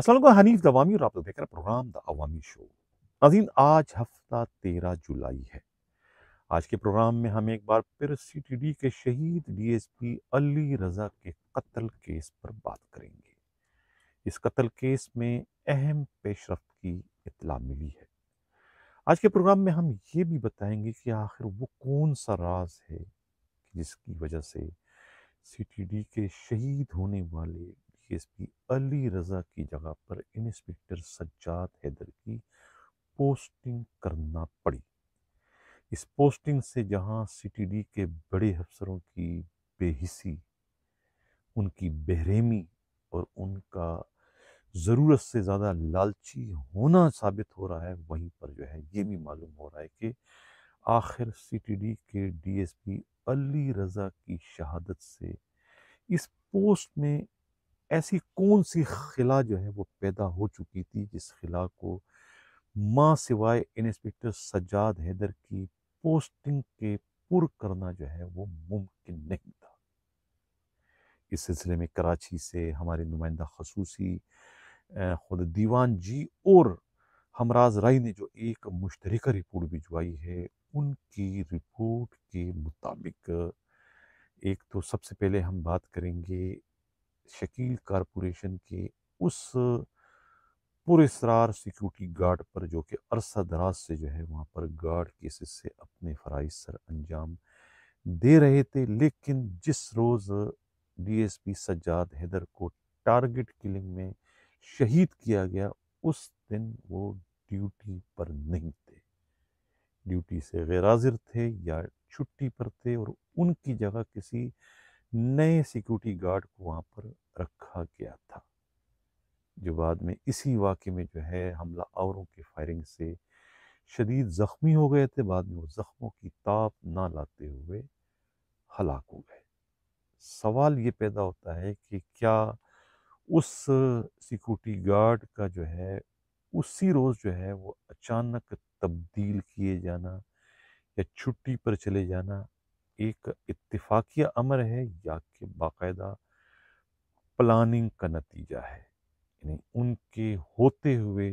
السلام علیکم حنیف دوامی اور آپ لوگ دیکھ رہے ہفتہ تیرہ جولائی ہے آج کے پروگرام میں ہم ایک بار پھر سی ٹی ڈی کے شہید ڈی ایس پی علی رضا کے قتل کیس پر بات کریں گے اس قتل کیس میں اہم پیش رفت کی اطلاع ملی ہے آج کے پروگرام میں ہم یہ بھی بتائیں گے کہ آخر وہ کون سا راز ہے جس کی وجہ سے سی ٹی ڈی کے شہید ہونے والے ایس پی علی رضا کی جگہ پر انسپکٹر سجاد حیدر کی پوسٹنگ کرنا پڑی اس پوسٹنگ سے جہاں سی ٹی ڈی کے بڑے افسروں کی بے حسی ان کی بحریمی اور ان کا ضرورت سے زیادہ لالچی ہونا ثابت ہو رہا ہے وہیں پر جو ہے یہ بھی معلوم ہو رہا ہے کہ آخر سی ٹی ڈی کے D S P Ali Raza کی شہادت سے اس پوسٹ میں ایسی کون سی خلا جو ہے وہ پیدا ہو چکی تھی جس خلا کو ماں سوائے انسپکٹر سجاد حیدر کی پوسٹنگ کے پر کرنا جو ہے وہ ممکن نہیں تھا اس سلسلے میں کراچی سے ہمارے نمائندہ خصوصی خود دیوان جی اور ہمراز رائی نے جو ایک مشترکہ رپورٹ بھجوائی ہے ان کی رپورٹ کے مطابق ایک تو سب سے پہلے ہم بات کریں گے شکیل کارپوریشن کے اس پر اسرار سیکیورٹی گارڈ پر جو کہ عرصہ دراز سے جو ہے وہاں پر گارڈ کیسز سے اپنے فرائض سر انجام دے رہے تھے لیکن جس روز D S P Sajjad Haider کو ٹارگٹ کلنگ میں شہید کیا گیا اس دن وہ ڈیوٹی پر نہیں تھے ڈیوٹی سے حاضر تھے یا چھٹی پر تھے اور ان کی جگہ کسی نئے سیکیورٹی گارڈ کو وہاں پر رکھا گیا تھا جو بعد میں اسی واقعے میں جو ہے حملہ آوروں کے فائرنگ سے شدید زخمی ہو گئے تھے بعد میں وہ زخموں کی تاپ نہ لاتے ہوئے ہلاک ہو گئے سوال یہ پیدا ہوتا ہے کہ کیا اس سیکورٹی گارڈ کا جو ہے اسی روز جو ہے وہ اچانک تبدیل کیے جانا یا چھٹی پر چلے جانا ایک اتفاقیہ عمر ہے یا کہ باقاعدہ پلاننگ کا نتیجہ ہے یعنی ان کے ہوتے ہوئے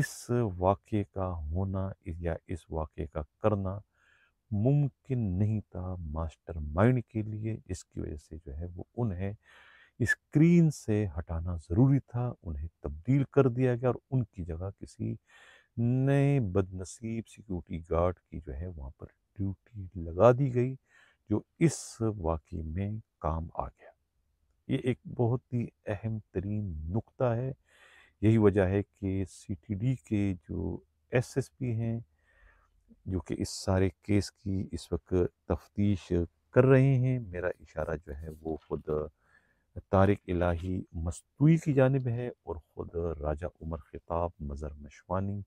اس واقعے کا ہونا یا اس واقعے کا کرنا ممکن نہیں تھا ماسٹر مائنڈ کے لیے اس کی وجہ سے جو ہے وہ انہیں اسکرین سے ہٹانا ضروری تھا انہیں تبدیل کر دیا گیا اور ان کی جگہ کسی نئے بد نصیب گارڈ کی جو ہے وہاں پر ڈیوٹی لگا دی گئی جو اس واقعے میں کام آ گیا یہ ایک بہت ہی اہم ترین نقطہ ہے یہی وجہ ہے کہ سی ٹی ڈی کے جو ایس ایس پی ہیں جو کہ اس سارے کیس کی اس وقت تفتیش کر رہے ہیں میرا اشارہ جو ہے وہ خود طارق الہی مستوئی کی جانب ہے اور خود راجہ عمر خطاب مظہر نشوانی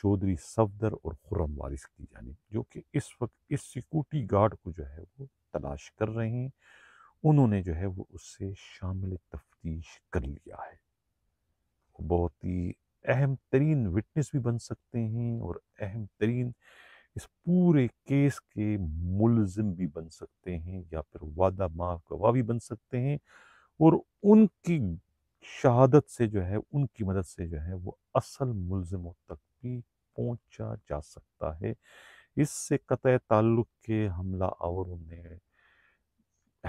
چودھری صفدر اور خرم وارث کی جانب جو کہ اس وقت اس سیکورٹی گارڈ کو جو ہے وہ تلاش کر رہے ہیں انہوں نے جو ہے وہ اس سے شامل تفتیش کر لیا ہے بہت ہی اہم ترین وٹنس بھی بن سکتے ہیں اور اہم ترین اس پورے کیس کے ملزم بھی بن سکتے ہیں یا پھر وعدہ ماہ گواہ بھی بن سکتے ہیں اور ان کی شہادت سے جو ہے ان کی مدد سے جو ہے وہ اصل ملزموں تک بھی پہنچا جا سکتا ہے اس سے قطع تعلق کے حملہ آوروں نے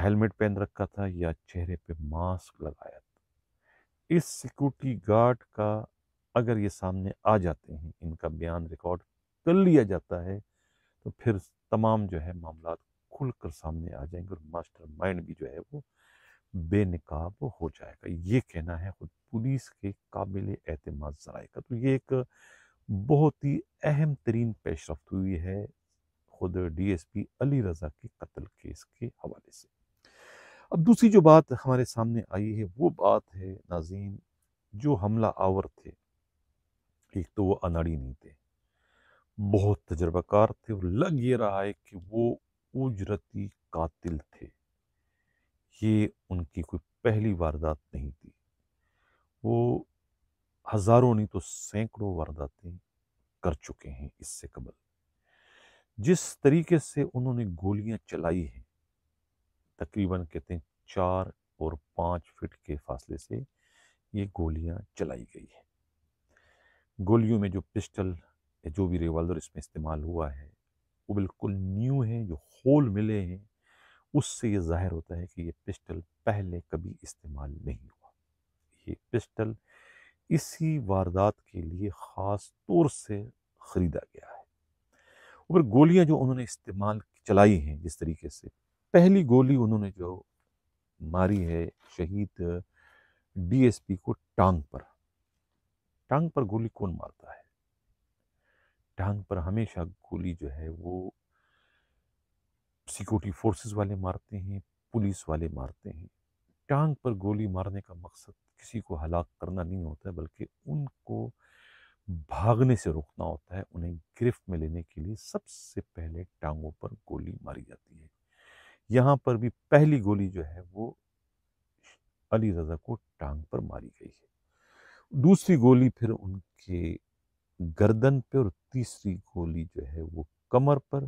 ہیلمٹ پہن رکھا تھا یا چہرے پہ ماسک لگایا تھا اس سیکورٹی گارڈ کا بیان ریکارڈ کر لیا جاتا ہے تو پھر تمام جو ہے معاملات کھل کر سامنے آ جائیں گے اور ماسٹر مائنڈ بھی جو ہے وہ بے نقاب ہو جائے گا یہ کہنا ہے خود پولیس کے قابل اعتماد ذرائع کا تو یہ ایک بہت ہی اہم ترین پیش رفت ہوئی ہے خود ڈی ایس پی علی رضا کے قتل کیس کے حوالے سے اب دوسری جو بات ہمارے سامنے آئی ہے وہ بات ہے ناظرین جو حملہ آور تھے ایک تو وہ اناڑی نہیں تھے بہت تجربہ کار تھے اور لگ یہ رہا ہے کہ وہ اجرتی قاتل تھے یہ ان کی کوئی پہلی واردات نہیں تھی وہ ہزاروں نہیں تو سینکڑوں وارداتیں کر چکے ہیں اس سے قبل جس طریقے سے انہوں نے گولیاں چلائی ہیں تقریباً کہتے ہیں چار اور پانچ فٹ کے فاصلے سے یہ گولیاں چلائی گئی ہیں گولیوں میں جو پسٹل جو بھی ریوالور اس میں استعمال ہوا ہے وہ بالکل نیو ہیں جو ہول ملے ہیں اس سے یہ ظاہر ہوتا ہے کہ یہ پسٹل پہلے کبھی استعمال نہیں ہوا یہ پسٹل اسی واردات کے لیے خاص طور سے خریدا گیا ہے اور گولیاں جو انہوں نے استعمال چلائی ہیں جس طریقے سے پہلی گولی انہوں نے جو ماری ہے شہید ڈی ایس پی کو ٹانگ پر ٹانگ پر گولی کون مارتا ہے ٹانگ پر ہمیشہ گولی جو ہے وہ سیکورٹی فورسز والے مارتے ہیں پولیس والے مارتے ہیں ٹانگ پر گولی مارنے کا مقصد کسی کو ہلاک کرنا نہیں ہوتا ہے بلکہ ان کو بھاگنے سے روکنا ہوتا ہے انہیں گرفت میں لینے کے لیے سب سے پہلے ٹانگوں پر گولی ماری جاتی ہے یہاں پر بھی پہلی گولی جو ہے وہ علی رضا کو ٹانگ پر ماری گئی ہے دوسری گولی پھر ان کے گردن پہ اور تیسری گولی جو ہے وہ کمر پر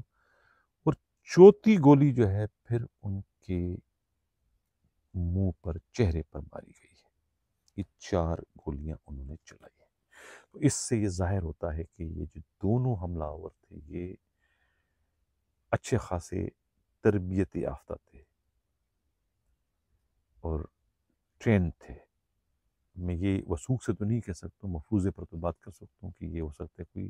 اور چوتھی گولی جو ہے پھر ان کے منہ پر چہرے پر ماری گئی چار گولیاں انہوں نے چلائی تو اس سے یہ ظاہر ہوتا ہے کہ یہ جو دونوں حملہ آور تھے یہ اچھے خاصے تربیت یافتہ تھے اور ٹرین تھے میں یہ وسوخ سے تو نہیں کہہ سکتا مفروضے پر تو بات کر سکتا ہوں کہ یہ ہو سکتا ہے کوئی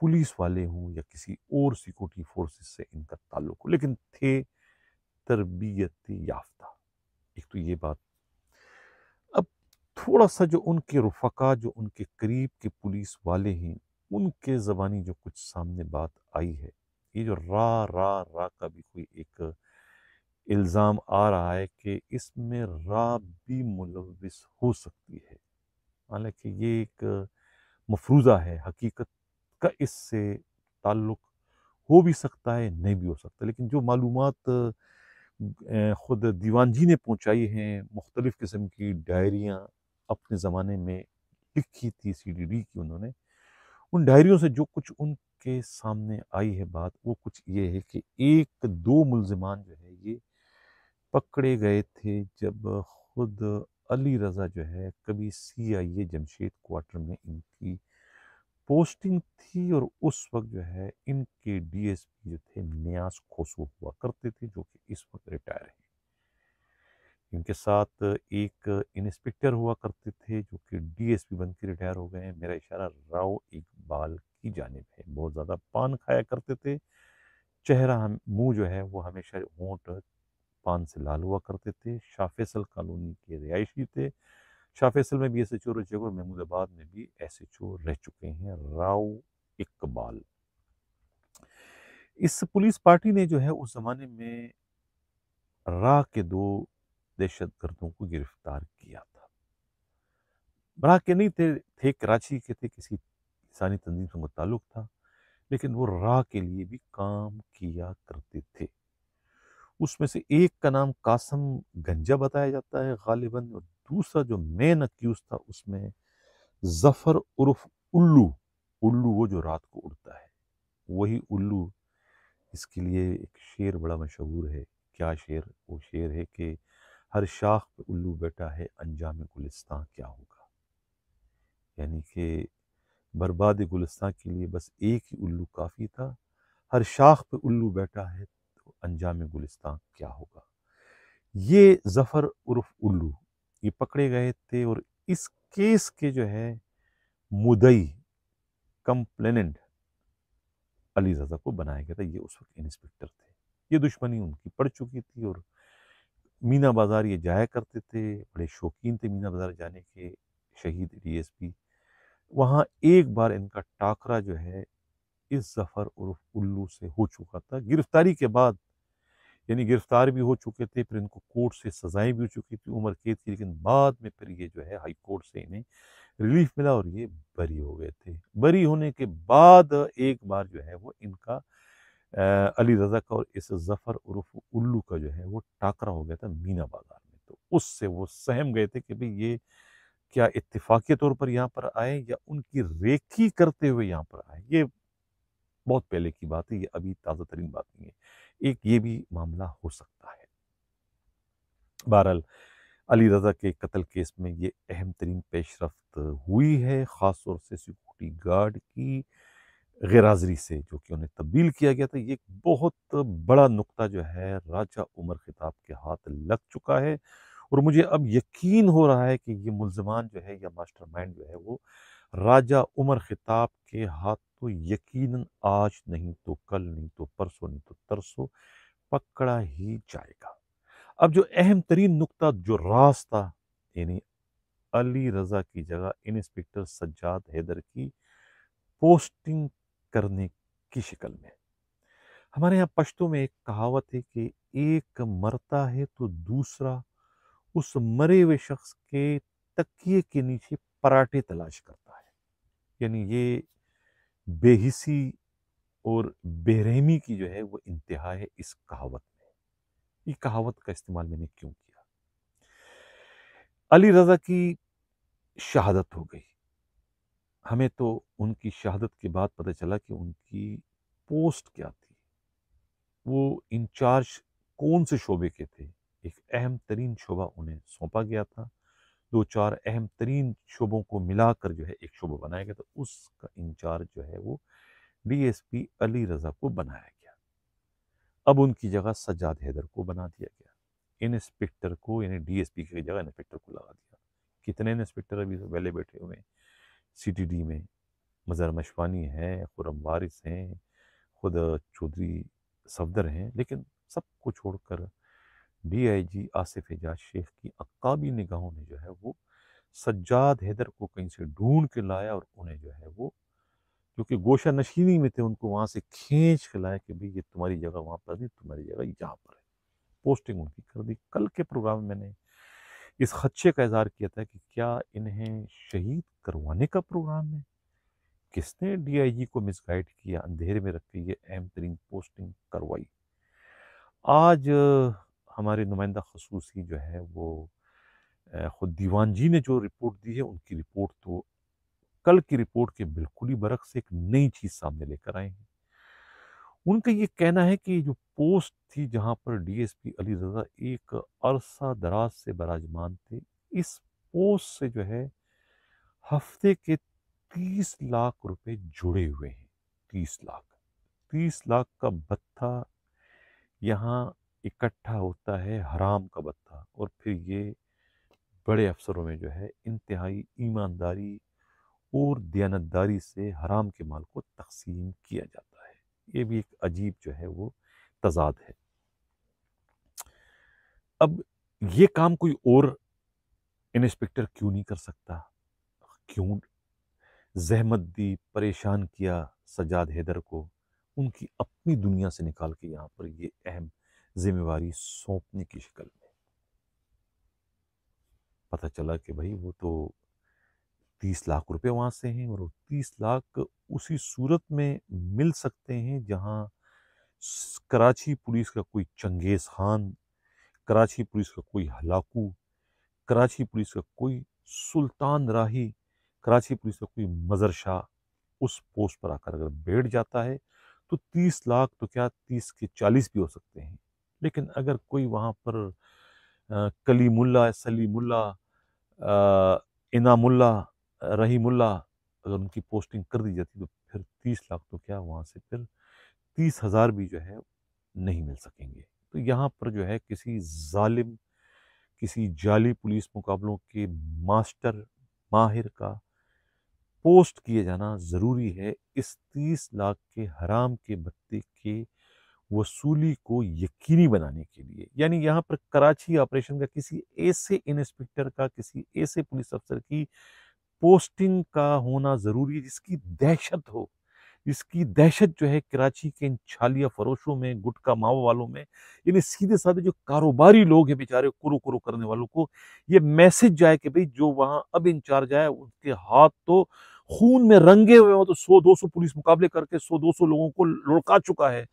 پولیس والے ہوں یا کسی اور سیکورٹی فورسز سے ان کا تعلق ہو لیکن تھے تربیت یافتہ ایک تو یہ بات تھوڑا سا جو ان کے رفقا جو ان کے قریب کے پولیس والے ہیں ان کے زبانی جو کچھ سامنے بات آئی ہے یہ جو را را را کا بھی کوئی ایک الزام آ رہا ہے کہ اس میں را بھی ملوث ہو سکتی ہے حالانکہ یہ ایک مفروضہ ہے حقیقت کا اس سے تعلق ہو بھی سکتا ہے نہیں بھی ہو سکتا لیکن جو معلومات خود دیوان جی نے پہنچائی ہیں مختلف قسم کی ڈائریاں اپنے زمانے میں لکھی تھی سی ڈی ڈی کی انہوں نے ان ڈائریوں سے جو کچھ ان کے سامنے آئی ہے بات وہ کچھ یہ ہے کہ ایک دو ملزمان جو ہے یہ پکڑے گئے تھے جب خود علی رضا جو ہے کبھی سی آئی اے جمشید کوارٹر میں ان کی پوسٹنگ تھی اور اس وقت جو ہے ان کے ڈی ایس پی جو تھے نیاز کھوسو ہوا کرتے تھے جو کہ اس وقت ریٹائر ہیں ان کے ساتھ ایک انسپکٹر ہوا کرتے تھے جو کہ ڈی ایس پی بن کے ریٹائر ہو گئے ہیں میرا اشارہ اقبال کی جانب ہے بہت زیادہ پان کھایا کرتے تھے چہرہ جو ہے وہ ہمیشہ ہونٹ پان سے لال ہوا کرتے تھے شاہ فیصل کالونی کے رہائشی تھے شاہ فیصل میں بھی ایس ایچ او چکے اور محمود آباد میں بھی ایس ایچ او رہ چکے ہیں راؤ اقبال اس پولیس پارٹی نے جو ہے اس زمانے میں راہ کے دو دہشت گردوں کو گرفتار کیا تھا بڑھا کے نہیں تھے تھے کراچی کے تھے کسی انسانی تنظیم سے تھا لیکن وہ راہ کے لیے بھی کام کیا کرتے تھے اس میں سے ایک کا نام قاسم گنجا بتایا جاتا ہے غالباً اور دوسرا جو مین اکیوز تھا اس میں ظفر عرف الو الو وہ جو رات کو اڑتا ہے وہی الو اس کے لیے ایک شعر بڑا مشہور ہے کیا شعر وہ شعر ہے کہ ہر شاخ پہ الو بیٹا ہے انجام گلستان کیا ہوگا یعنی کہ برباد گلستان کے لیے بس ایک ہی الو کافی تھا ہر شاخ پہ الو بیٹھا ہے تو انجام گلستان کیا ہوگا یہ ظفر عرف الو یہ پکڑے گئے تھے اور اس کیس کے جو ہے مدئی کمپلیننٹ علی زادہ کو بنایا گیا تھا یہ اس وقت انسپکٹر تھے یہ دشمنی ان کی پڑ چکی تھی اور مینا بازار یہ جایا کرتے تھے بڑے شوقین تھے مینا بازار جانے کے شہید ڈی ایس پی وہاں ایک بار ان کا ٹاکرا جو ہے اس ظفر عرف الو سے ہو چکا تھا گرفتاری کے بعد یعنی گرفتار بھی ہو چکے تھے پھر ان کو کورٹ سے سزائیں بھی ہو چکی تھی عمر قید کی لیکن بعد میں پھر یہ جو ہے ہائی کورٹ سے انہیں ریلیف ملا اور یہ بری ہو گئے تھے بری ہونے کے بعد ایک بار جو ہے وہ ان کا علی رضا کا اور اس ظفر عرف الو کا جو ہے وہ ٹاکرا ہو گیا تھا مینا بازار میں تو اس سے وہ سہم گئے تھے کہ بھئی یہ کیا اتفاقی طور پر یہاں پر آئے یا ان کی ریکھی کرتے ہوئے یہاں پر آئے یہ بہت پہلے کی بات ہے یہ ابھی تازہ ترین بات نہیں ہے ایک یہ بھی معاملہ ہو سکتا ہے بہرحال علی رضا کے قتل کیس میں یہ اہم ترین پیش رفت ہوئی ہے خاص طور سے سیکورٹی گارڈ کی غیر حاضری سے جو کہ انہیں تبدیل کیا گیا تھا یہ بہت بڑا نقطہ جو ہے راجہ عمر خطاب کے ہاتھ لگ چکا ہے اور مجھے اب یقین ہو رہا ہے کہ یہ ملزمان جو ہے یا ماسٹر مائنڈ جو ہے وہ راجہ عمر خطاب کے ہاتھ تو یقیناً آج نہیں تو کل نہیں تو پرسوں نہیں تو ترسوں پکڑا ہی جائے گا اب جو اہم ترین نقطہ جو راز تھا یعنی علی رضا کی جگہ انسپکٹر سجاد حیدر کی پوسٹنگ کرنے کی شکل میں ہمارے یہاں پشتوں میں ایک کہاوت ہے کہ ایک مرتا ہے تو دوسرا اس مرے ہوئے شخص کے تکیے کے نیچے پراٹھے تلاش کرتا ہے یعنی یہ بے حسی اور بے رحمی کی جو ہے وہ انتہا ہے اس کہاوت میں یہ کہاوت کا استعمال میں نے کیوں کیا علی رضا کی شہادت ہو گئی ہمیں تو ان کی شہادت کے بعد پتہ چلا کہ ان کی پوسٹ کیا تھی وہ انچارج کون سے شعبے کے تھے ایک اہم ترین شعبہ انہیں سونپا گیا تھا دو چار اہم ترین شعبوں کو ملا کر جو ہے ایک شعبہ بنایا گیا تھا اس کا انچارج جو ہے وہ ڈی ایس پی علی رضا کو بنایا گیا اب ان کی جگہ سجاد حیدر کو بنا دیا گیا انسپکٹر کو یعنی ڈی ایس پی کی جگہ انسپکٹر کو لگا دیا کتنے انسپکٹر ابھی وہلے بیٹھے ہوئے ہیں سی ٹی ڈی میں مظہر مشوانی ہے خرم وارث ہیں خود چودھری صفدر ہیں لیکن سب کو چھوڑ کر D I G Asif Ejaz شیخ کی عقابی نگاہوں نے جو ہے وہ سجاد حیدر کو کہیں سے ڈھونڈ کے لایا اور انہیں جو ہے وہ کیونکہ گوشہ نشینی میں تھے ان کو وہاں سے کھینچ کے لایا کہ بھئی یہ تمہاری جگہ وہاں پر نہیں تمہاری جگہ یہاں پر ہے پوسٹنگ ان کی کر دی کل کے پروگرام میں نے اس خدشے کا اظہار کیا تھا کہ کیا انہیں شہید کروانے کا پروگرام ہے کس نے ڈی آئی جی کو مس گائڈ کیا اندھیرے میں کے یہ اہم ترین پوسٹنگ کروائی آج ہمارے نمائندہ خصوصی جو ہے وہ خود دیوان جی نے جو رپورٹ دی ہے ان کی رپورٹ تو کل کی رپورٹ کے بالکل ہی برعکس ایک نئی چیز سامنے لے کر آئے ہیں ان کا یہ کہنا ہے کہ جو پوسٹ تھی جہاں پر ڈی ایس پی علی رضا ایک عرصہ دراز سے براجمان تھے اس پوسٹ سے جو ہے ہفتے کے تیس لاکھ روپے جڑے ہوئے ہیں تیس لاکھ تیس لاکھ کا بتہ یہاں اکٹھا ہوتا ہے حرام کا بتہ اور پھر یہ بڑے افسروں میں جو ہے انتہائی ایمانداری اور دیانتداری سے حرام کے مال کو تقسیم کیا جاتا ہے یہ بھی ایک عجیب جو ہے وہ تضاد ہے اب یہ کام کوئی اور انسپکٹر کیوں نہیں کر سکتا کیوں زحمت دی پریشان کیا سجاد حیدر کو ان کی اپنی دنیا سے نکال کے یہاں پر یہ اہم ذمہ واری سونپنے کی شکل میں پتہ چلا کہ بھائی وہ تو تیس لاکھ روپے وہاں سے ہیں اور تیس لاکھ اسی صورت میں مل سکتے ہیں جہاں کراچی پولیس کا کوئی چنگیز خان کراچی پولیس کا کوئی ہلاکو کراچی پولیس کا کوئی سلطان راہی کراچی پولیس کا کوئی شاہ اس پوسٹ پر آ کر اگر بیٹھ جاتا ہے تو تیس لاکھ تو کیا تیس کے چالیس بھی ہو سکتے ہیں لیکن اگر کوئی وہاں پر کلی اللہ سلیم اللہ انعام اللہ رحیم اللہ اگر ان کی پوسٹنگ کر دی جاتی تو پھر تیس لاکھ تو کیا وہاں سے پھر تیس ہزار بھی جو ہے نہیں مل سکیں گے تو یہاں پر جو ہے کسی ظالم کسی جعلی پولیس مقابلوں کے ماسٹر ماہر کا پوسٹ کیے جانا ضروری ہے اس تیس لاکھ کے حرام کے بتے کے وصولی کو یقینی بنانے کے لیے یعنی یہاں پر کراچی آپریشن کا کسی ایسے انسپکٹر کا کسی ایسے پولیس افسر کی پوسٹنگ کا ہونا ضروری ہے جس کی دہشت ہو جس کی دہشت جو ہے کراچی کے ان چھالیہ فروشوں میں گٹکا ماو والوں میں یعنی سیدھے سادھے جو کاروباری لوگ ہیں بیچارے کرو کرو کرنے والوں کو یہ میسج جائے کہ بھئی جو وہاں اب انچارج آئے ان کے ہاتھ تو خون میں رنگے ہوئے ہوں تو سو دو سو پولیس مقابلے کر کے سو دو سو لوگوں کو لڑکا چکا ہے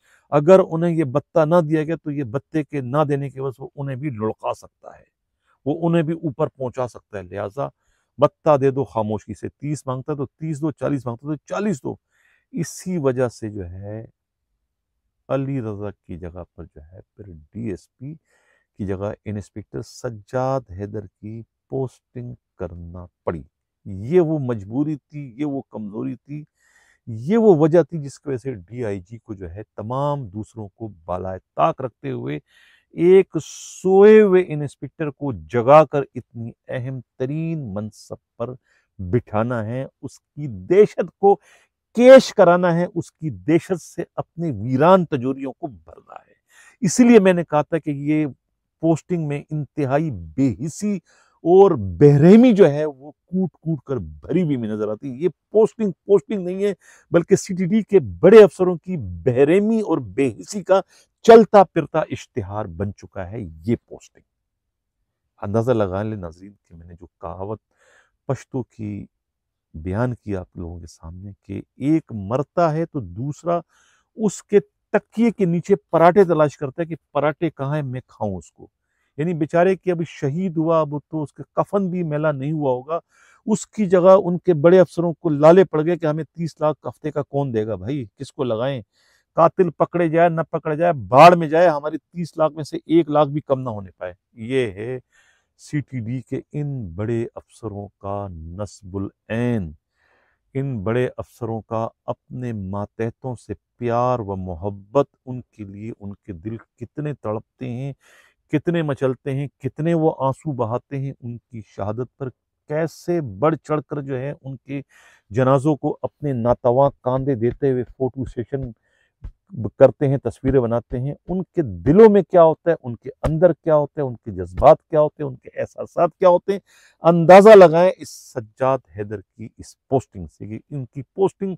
اگر انہیں یہ بتہ نہ دیا گیا تو یہ بتے کے نہ دینے کے بس وہ انہیں بھی لڑکا سکتا ہے وہ انہیں بھی اوپر پہنچا سکتا ہے لہٰذا بتا دے دو خاموشی سے تیس مانگتا تو تیس دو چالیس مانگتا تو چالیس دو اسی وجہ سے جو ہے علی رضا کی جگہ پر جو ہے پھر ڈی ایس پی کی جگہ انسپکٹر سجاد حیدر کی پوسٹنگ کرنا پڑی یہ وہ مجبوری تھی یہ وہ کمزوری تھی یہ وہ وجہ تھی جس کی وجہ سے ڈی آئی جی کو جو ہے تمام دوسروں کو بالائے طاق رکھتے ہوئے ایک سوئے ہوئے انسپکٹر کو جگا کر اتنی اہم ترین منصب پر بٹھانا ہے اس کی دہشت کو کیش کرانا ہے اس کی دہشت سے اپنے ویران تجوریوں کو بھرنا ہے اس لیے میں نے کہا تھا کہ یہ پوسٹنگ میں انتہائی بے حسی اور بہرہمی جو ہے وہ کوٹ کوٹ کر بھری بھی میں نظر آتی ہے یہ پوسٹنگ پوسٹنگ نہیں ہے بلکہ سی ٹی ڈی کے بڑے افسروں کی بہرہمی اور بے حسی کا چلتا پھرتا اشتہار بن چکا ہے یہ پوسٹنگ اندازہ لگا ناظرین کہ میں نے جو کہاوت پشتو کی بیان کیا آپ لوگوں کے سامنے کہ ایک مرتا ہے تو دوسرا اس کے کے تکیے نیچے پراٹھے تلاش کرتا ہے کہ پراٹھے کہاں ہیں میں کھاؤں اس کو یعنی بیچارے کہ ابھی شہید ہوا اب تو اس کے کفن بھی میلا نہیں ہوا ہوگا اس کی جگہ ان کے بڑے افسروں کو لالے پڑ گئے کہ ہمیں تیس لاکھ ہفتے کا کون دے گا بھائی کس کو لگائیں قاتل پکڑے جائے نہ پکڑے جائے باڑ میں جائے ہماری تیس لاکھ میں سے ایک لاکھ بھی کم نہ ہونے پائے یہ ہے سی ٹی ڈی کے ان بڑے افسروں کا نصب العین ان بڑے افسروں کا اپنے ماتحتوں سے پیار و محبت ان کے لیے ان کے دل کتنے تڑپتے ہیں کتنے مچلتے ہیں کتنے وہ آنسو بہاتے ہیں ان کی شہادت پر کیسے بڑھ چڑھ کر جو ہے ان کے جنازوں کو اپنے ناتواں کاندے دیتے ہوئے فوٹو سیشن کرتے ہیں تصویریں بناتے ہیں ان کے دلوں میں کیا ہوتا ہے ان کے اندر کیا ہوتا ہے ان کے جذبات کیا ہوتے ہیں ان کے احساسات کیا ہوتے ہیں اندازہ لگائیں اس سجاد حیدر کی اس پوسٹنگ سے ان کی پوسٹنگ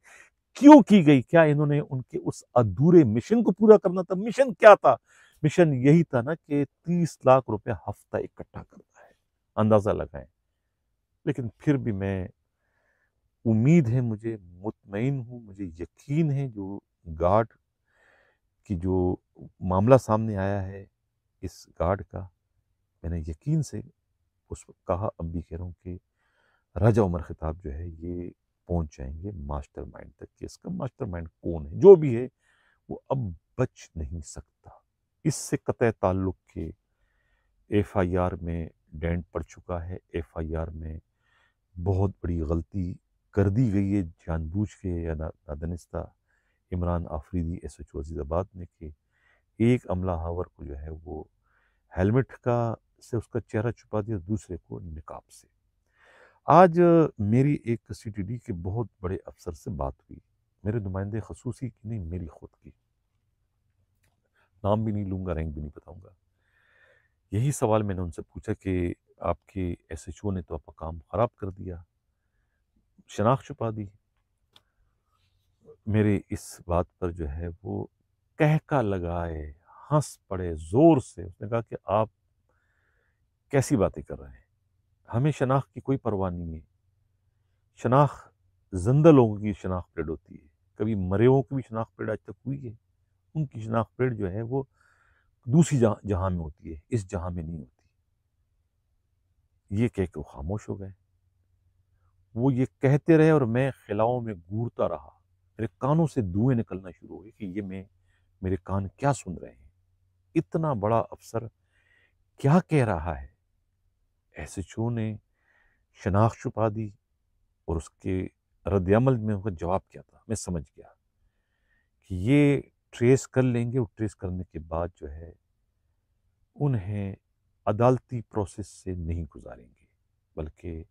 کیوں کی گئی کیا انہوں نے ان کے اس ادھورے مشن کو پورا کرنا تھا مشن کیا تھا مشن یہی تھا نا کہ تیس لاکھ روپے ہفتہ اکٹھا کرنا ہے اندازہ لگائیں لیکن پھر بھی میں امید ہے مجھے مطمئن ہوں مجھے یقین ہے جو گارڈ کی جو معاملہ سامنے آیا ہے اس گارڈ کا میں نے یقین سے اس وقت کہا اب بھی کہہ رہا ہوں کہ راجہ عمر خطاب جو ہے یہ پہنچ جائیں گے ماسٹر مائنڈ تک کہ اس کا ماسٹر مائنڈ کون ہے جو بھی ہے وہ اب بچ نہیں سکتا اس سے قطع تعلق کے ایف آئی آر میں ڈینٹ پڑ چکا ہے ایف آئی آر میں بہت بڑی غلطی کر دی گئی ہے جان بوجھ کے یا نادنستہ Imran Afridi S H O Azizabad نے کہ ایک عملہ ہاور کو جو ہے وہ ہیلمٹ کا سے اس کا چہرہ چھپا دیا دوسرے کو نقاب سے آج میری ایک سی ٹی ڈی کے بہت بڑے افسر سے بات ہوئی میرے نمائندے خصوصی کی نہیں میری خود کی نام بھی نہیں لوں گا رینک بھی نہیں بتاؤں گا یہی سوال میں نے ان سے پوچھا کہ آپ کے ایس ایچ او نے تو آپ کا کام خراب کر دیا شناخت چھپا دی میرے اس بات پر جو ہے وہ کہکا لگائے ہنس پڑے زور سے اس نے کہا کہ آپ کیسی باتیں کر رہے ہیں ہمیں شناخت کی کوئی پرواہ نہیں ہے شناخت زندہ لوگوں کی شناخت پیڑ ہوتی ہے کبھی مرے بھی شناخت پیڑ آج تک ہوئی ہے ان کی شناخت پیڑ جو ہے وہ دوسری جہاں میں ہوتی ہے اس جہاں میں نہیں ہوتی یہ کہہ کے وہ خاموش ہو گئے وہ یہ کہتے رہے اور میں خلاؤں میں گورتا رہا میرے کانوں سے دے نکلنا شروع ہوئے کہ یہ میں میرے کان کیا سن رہے ہیں اتنا بڑا افسر کیا کہہ رہا ہے نے شناخت چھپا دی اور اس کے رد عمل میں ان کا جواب کیا تھا میں سمجھ گیا کہ یہ ٹریس کر لیں گے اور ٹریس کرنے کے بعد جو ہے انہیں عدالتی پروسیس سے نہیں گزاریں گے بلکہ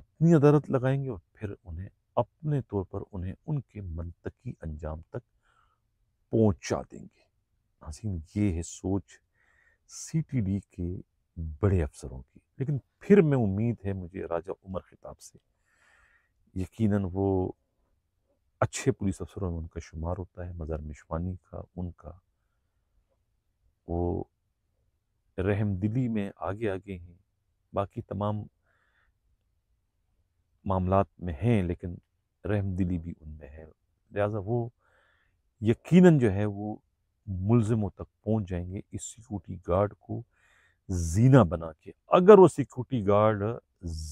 اپنی عدالت لگائیں گے اور پھر انہیں اپنے طور پر انہیں ان کے منطقی انجام تک پہنچا دیں گے ناظرین یہ ہے سوچ سی ٹی ڈی کے بڑے افسروں کی لیکن پھر میں امید ہے مجھے راجہ عمر خطاب سے یقیناً وہ اچھے پولیس افسروں میں ان کا شمار ہوتا ہے مزار مشوانی کا ان کا وہ رحم دلی میں آگے آگے ہیں باقی تمام معاملات میں ہیں لیکن رحم دلی بھی ان میں ہے لہٰذا وہ یقیناً جو ہے وہ ملزموں تک پہنچ جائیں گے اس سیکورٹی گارڈ کو زینہ بنا کے اگر وہ سیکورٹی گارڈ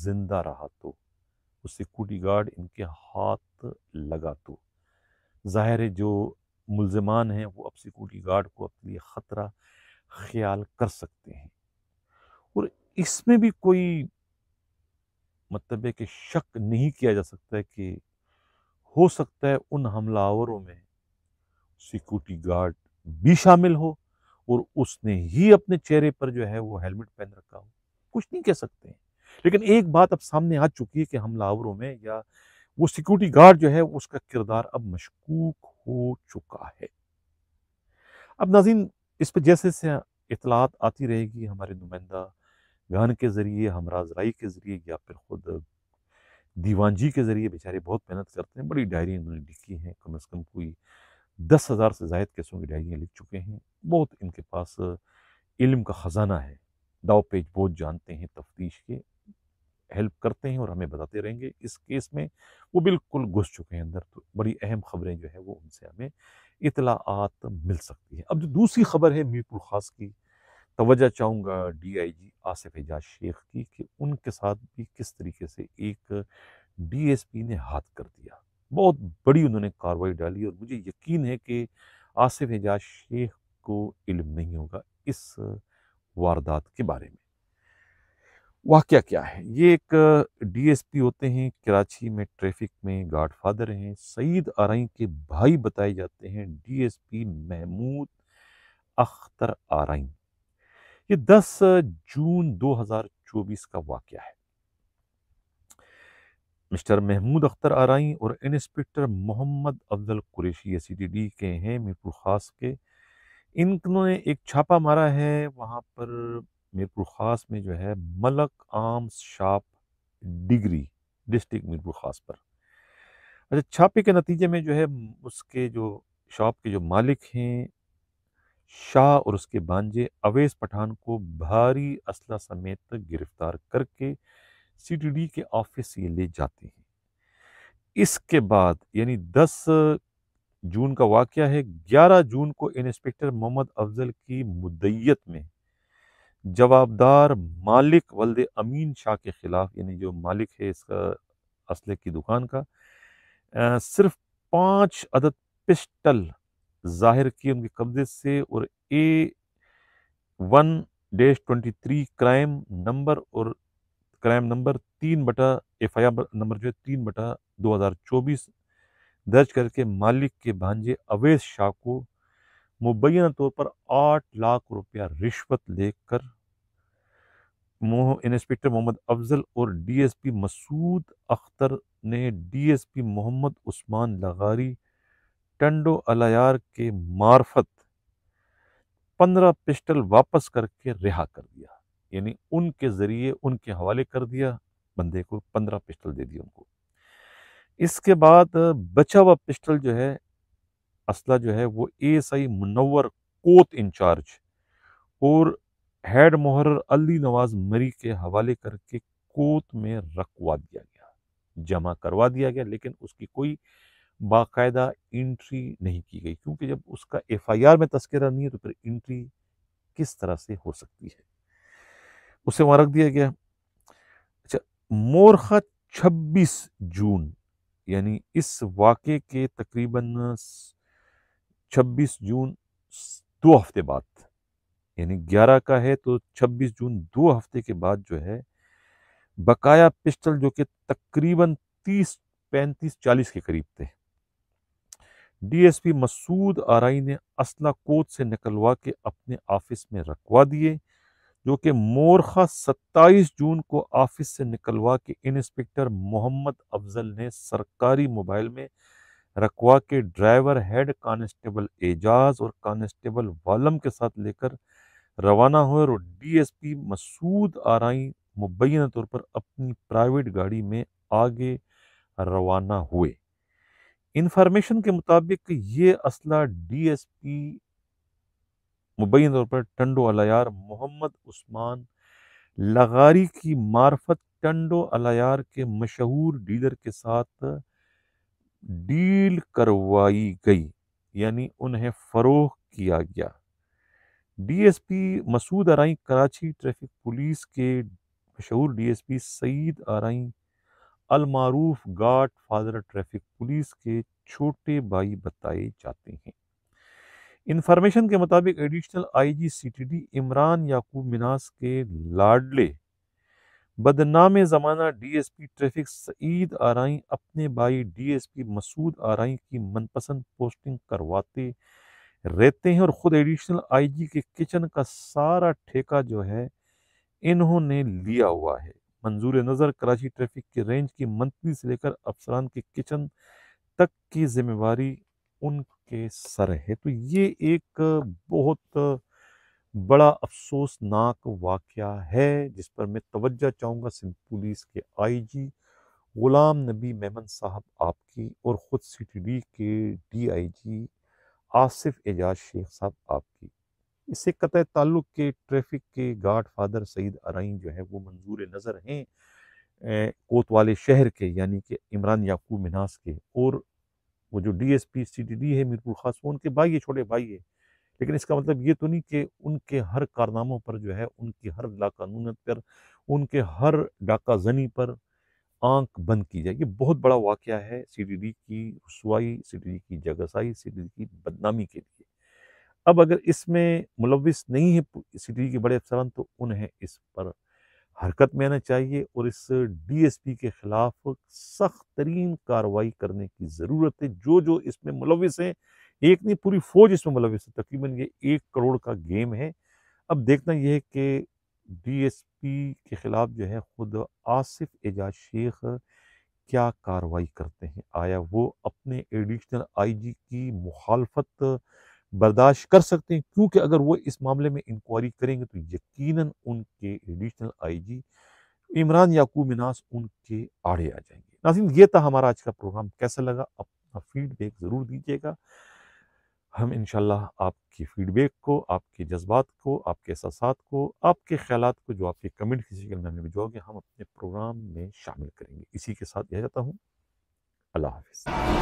زندہ رہا تو وہ سیکورٹی گارڈ ان کے ہاتھ لگا تو ظاہر ہے جو ملزمان ہیں وہ اب سیکورٹی گارڈ کو اپنے لیے خطرہ خیال کر سکتے ہیں اور اس میں بھی کوئی مطلب ہے کہ شک نہیں کیا جا سکتا ہے کہ ہو سکتا ہے ان حملہ آوروں میں سیکورٹی گارڈ بھی شامل ہو اور اس نے ہی اپنے چہرے پر جو ہے وہ ہیلمٹ پہن رکھا ہو کچھ نہیں کہہ سکتے ہیں لیکن ایک بات اب سامنے آ چکی ہے کہ حملہ آوروں میں یا وہ سیکورٹی گارڈ جو ہے اس کا کردار اب مشکوک ہو چکا ہے اب ناظرین اس پہ جیسے سے اطلاعات آتی رہے گی ہمارے نمائندہ گان کے ذریعے ہمراز رائی کے ذریعے یا پھر خود دیوان جی کے ذریعے بیچارے بہت محنت کرتے ہیں بڑی ڈائری انہوں نے لکھی ہیں کم از کم کوئی دس ہزار سے زائد کیسوں کی ڈائریاں لکھ چکے ہیں بہت ان کے پاس علم کا خزانہ ہے داؤ پیج بہت جانتے ہیں تفتیش کے ہیلپ کرتے ہیں اور ہمیں بتاتے رہیں گے اس کیس میں وہ بالکل گھس چکے ہیں اندر تو بڑی اہم خبریں جو ہے وہ ان سے ہمیں اطلاعات مل سکتی ہیں اب جو دوسری خبر ہے میر خاص کی توجہ چاہوں گا D I G Asif Ejaz شیخ کی کہ ان کے ساتھ بھی کس طریقے سے ایک ڈی ایس پی نے ہاتھ کر دیا بہت بڑی انہوں نے کاروائی ڈالی اور مجھے یقین ہے کہ آصف اعجاز شیخ کو علم نہیں ہوگا اس واردات کے بارے میں واقعہ کیا ہے یہ ایک ڈی ایس پی ہوتے ہیں کراچی میں ٹریفک میں گارڈ فادر ہیں سعید آرائی کے بھائی بتائے جاتے ہیں D S P Mehmood Akhtar Arain یہ دس جون دو ہزار چوبیس کا واقعہ ہے مسٹر محمود اختر آرائی اور inspector Muhammad Afzal Qureshi C D D کے ہیں میرپور خاص کے انہوں نے ایک چھاپا مارا ہے وہاں پر میرپور خاص میں جو ہے ملک آمس شاپ ڈگری ڈسٹک میرپور خاص پر اچھا چھاپے کے نتیجے میں جو ہے اس کے جو شاپ کے جو مالک ہیں شاہ اور اس کے بانجے اویس پٹھان کو بھاری اسلحہ سمیت گرفتار کر کے سی ٹی ڈی کے آفس یہ لے جاتے ہیں اس کے بعد یعنی دس جون کا واقعہ ہے گیارہ جون کو انسپیکٹر محمد افضل کی مدیت میں جوابدار مالک ولد امین شاہ کے خلاف یعنی جو مالک ہے اس کا اسلح کی دکان کا صرف پانچ عدد پسٹل ظاہر کی ان کے قبضے سے اور A one dash twenty three crime number اور کرائم نمبر تین بٹا ایف آئی آر نمبر جو ہے تین بٹا دو ہزار چوبیس درج کر کے مالک کے بھانجے اویس شاہ کو مبینہ طور پر آٹھ لاکھ روپیہ رشوت لے کر انسپکٹر محمد افضل اور D S P Masood Akhtar نے D S P Muhammad Usman لغاری ٹنڈو الیار کے معرفت پندرہ پسٹل واپس کر کے رہا کر دیا یعنی ان کے ذریعے ان کے حوالے کر دیا بندے کو پندرہ پسٹل دے ان کو اس کے بعد بچا ہوا پسٹل جو ہے اسلحہ جو ہے وہ اے آئی منور کوت انچارج اور ہیڈ محرر علی نواز مری کے حوالے کر کے کوت میں رکھوا دیا گیا جمع کروا دیا گیا لیکن اس کی کوئی باقاعدہ انٹری نہیں کی گئی کیونکہ جب اس کا ایف آئی آر میں تذکرہ نہیں ہے تو پھر انٹری کس طرح سے ہو سکتی ہے اسے وہاں رکھ دیا گیا اچھا مورخہ چھبیس جون یعنی اس واقعے کے تقریباً چھبیس جون دو ہفتے بعد یعنی گیارہ کا ہے تو چھبیس جون دو ہفتے کے بعد جو ہے بقایا پسٹل جو کہ تقریباً تیس پینتیس چالیس کے قریب تھے ڈی ایس پی مسعود آرائی نے اسلحہ کوت سے نکلوا کے اپنے آفس میں رکھوا دیے جو کہ مورخہ ستائیس جون کو آفس سے نکلوا کے انسپکٹر محمد افضل نے سرکاری موبائل میں رکھوا کے ڈرائیور ہیڈ کانسٹیبل اعجاز اور کانسٹیبل والم کے ساتھ لے کر روانہ ہوئے اور ڈی ایس پی مسعود آرائی مبینہ طور پر اپنی پرائیویٹ گاڑی میں آگے روانہ ہوئے انفارمیشن کے مطابق یہ اسلحہ ڈی ایس پی مبین طور پر ٹنڈو الار محمد عثمان لغاری کی معرفت ٹنڈو الار کے مشہور ڈیلر کے ساتھ ڈیل کروائی گئی یعنی انہیں فروخت کیا گیا ڈی ایس پی مسعود آرائی کراچی ٹریفک پولیس کے مشہور ڈی ایس پی سعید آرائی المعروف گاڈ فادر ٹریفک پولیس کے چھوٹے بھائی بتائے جاتے ہیں انفارمیشن کے مطابق additional I G C T D Imran Yaqoob Minhas کے لاڈلے بدنام زمانہ D S P traffic Saeed Arain اپنے بھائی ڈی ایس پی مسعود آرائی کی من پسند پوسٹنگ کرواتے رہتے ہیں اور خود ایڈیشنل آئی جی کے کچن کا سارا ٹھیکہ جو ہے انہوں نے لیا ہوا ہے منظور نظر کراچی ٹریفک کے رینج کی منتری سے لے کر افسران کے کچن تک کی ذمہ واری ان کے سر ہے تو یہ ایک بہت بڑا افسوسناک واقعہ ہے جس پر میں توجہ چاہوں گا سندھ پولیس کے آئی جی غلام نبی میمن صاحب آپ کی اور خود سی ٹی ڈی کے D I G Asif Ejaz Sheikh صاحب آپ کی اس سے قطع تعلق کے ٹریفک کے گاڈ فادر سعید آرائن جو ہے وہ منظور نظر ہیں کوتوالے شہر کے یعنی کہ عمران یعقوب مناس کے اور وہ جو D S P C D D ہے میرپور خاص وہ ان کے بھائی ہے چھوٹے بھائی ہے لیکن اس کا مطلب یہ تو نہیں کہ ان کے ہر کارناموں پر جو ہے ان کی ہر قانونت پر ان کے ہر ڈاکہ زنی پر آنکھ بند کی جائے یہ بہت بڑا واقعہ ہے سی ڈی ڈی کی رسوائی سی ڈی ڈی کی جگسائی سی ڈی ڈی کی بدنامی کے لیے اب اگر اس میں ملوث نہیں ہے سٹی کے بڑے افسران تو انہیں اس پر حرکت میں آنا چاہیے اور اس ڈی ایس پی کے خلاف سخت ترین کاروائی کرنے کی ضرورت ہے جو جو اس میں ملوث ہیں ایک نہیں پوری فوج اس میں ملوث ہے تقریباً یہ ایک کروڑ کا گیم ہے اب دیکھنا یہ ہے کہ ڈی ایس پی کے خلاف جو ہے خود آصف اعجاز شیخ کیا کاروائی کرتے ہیں آیا وہ اپنے ایڈیشنل آئی جی کی مخالفت برداشت کر سکتے ہیں کیونکہ اگر وہ اس معاملے میں انکوائری کریں گے تو یقیناً ان کے ایڈیشنل آئی جی عمران یعقوب مناس ان کے آڑے آ جائیں گے ناظرین یہ تھا ہمارا آج کا پروگرام کیسا لگا اپنا فیڈ بیک ضرور دیجیے گا ہم انشاءاللہ آپ کی فیڈ بیک کو آپ کے جذبات کو آپ کے احساسات کو آپ کے خیالات کو جو آپ کے کمنٹ کی ہمیں بھجواؤ گے ہم اپنے پروگرام میں شامل کریں گے اسی کے ساتھ یہ جاتا ہوں اللہ حافظ